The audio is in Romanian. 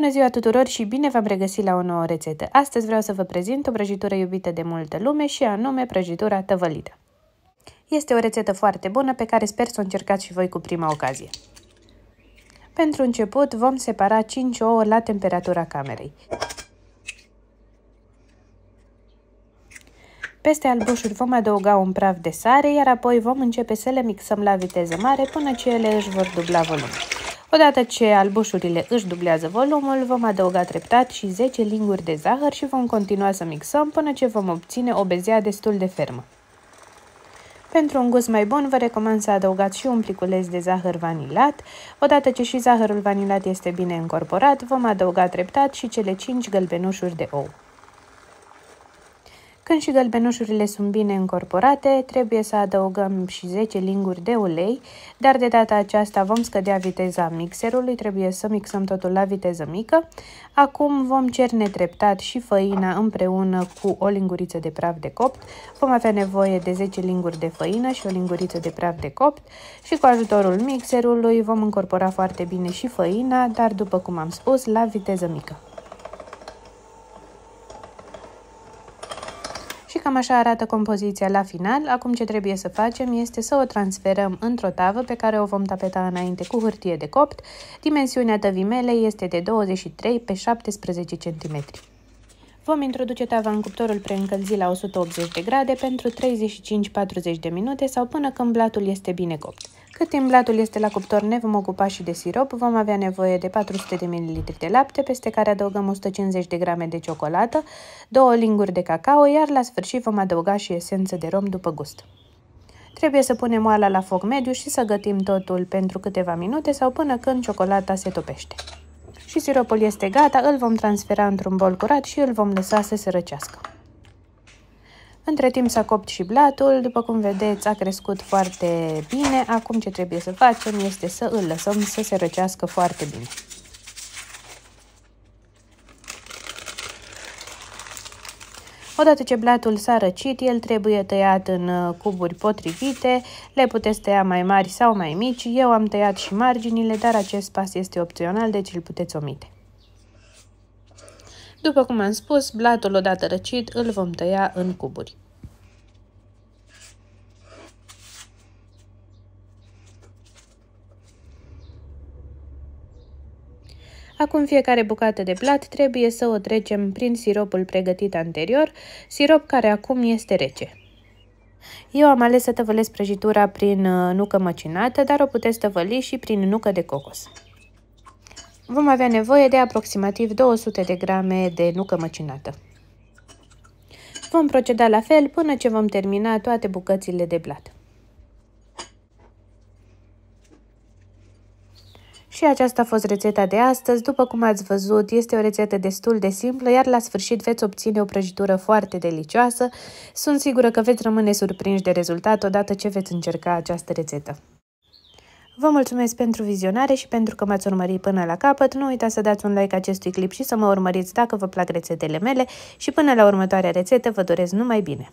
Bună ziua tuturor și bine v-am regăsit la o nouă rețetă. Astăzi vreau să vă prezint o prăjitură iubită de multă lume și anume prăjitura tăvălită. Este o rețetă foarte bună pe care sper să o încercați și voi cu prima ocazie. Pentru început vom separa 5 ouă la temperatura camerei. Peste albușuri vom adăuga un praf de sare, iar apoi vom începe să le mixăm la viteză mare până ce ele își vor dubla volumul. Odată ce albușurile își dublează volumul, vom adăuga treptat și 10 linguri de zahăr și vom continua să mixăm până ce vom obține o bezea destul de fermă. Pentru un gust mai bun, vă recomand să adăugați și un pliculeț de zahăr vanilat. Odată ce și zahărul vanilat este bine încorporat, vom adăuga treptat și cele 5 gălbenușuri de ou. Când și gălbenușurile sunt bine încorporate, trebuie să adăugăm și 10 linguri de ulei, dar de data aceasta vom scădea viteza mixerului, trebuie să mixăm totul la viteză mică. Acum vom cerne treptat și făina împreună cu o linguriță de praf de copt. Vom avea nevoie de 10 linguri de făină și o linguriță de praf de copt și cu ajutorul mixerului vom încorpora foarte bine și făina, dar după cum am spus, la viteză mică. cam așa arată compoziția la final. Acum ce trebuie să facem este să o transferăm într-o tavă pe care o vom tapeta înainte cu hârtie de copt. Dimensiunea tăvii mele este de 23 pe 17 cm. Vom introduce tava în cuptorul preîncălzit la 180 de grade pentru 35-40 de minute sau până când blatul este bine copt. Cât timp blatul este la cuptor, ne vom ocupa și de sirop. Vom avea nevoie de 400 de ml de lapte, peste care adăugăm 150 de grame de ciocolată, 2 linguri de cacao, iar la sfârșit vom adăuga și esență de rom după gust. Trebuie să punem oala la foc mediu și să gătim totul pentru câteva minute sau până când ciocolata se topește. Și siropul este gata, îl vom transfera într-un bol curat și îl vom lăsa să se răcească. Între timp s-a copt și blatul, după cum vedeți a crescut foarte bine. Acum ce trebuie să facem este să îl lăsăm să se răcească foarte bine. Odată ce blatul s-a răcit, el trebuie tăiat în uh, cuburi potrivite, le puteți tăia mai mari sau mai mici, eu am tăiat și marginile, dar acest pas este opțional, deci îl puteți omite. După cum am spus, blatul odată răcit îl vom tăia în cuburi. Acum fiecare bucată de blat trebuie să o trecem prin siropul pregătit anterior, sirop care acum este rece. Eu am ales să tăvălesc prăjitura prin uh, nucă măcinată, dar o puteți tăvăli și prin nucă de cocos. Vom avea nevoie de aproximativ 200 de grame de nucă măcinată. Vom proceda la fel până ce vom termina toate bucățile de blat. Și aceasta a fost rețeta de astăzi. După cum ați văzut, este o rețetă destul de simplă, iar la sfârșit veți obține o prăjitură foarte delicioasă. Sunt sigură că veți rămâne surprinși de rezultat odată ce veți încerca această rețetă. Vă mulțumesc pentru vizionare și pentru că m-ați urmărit până la capăt. Nu uitați să dați un like acestui clip și să mă urmăriți dacă vă plac rețetele mele și până la următoarea rețetă vă doresc numai bine!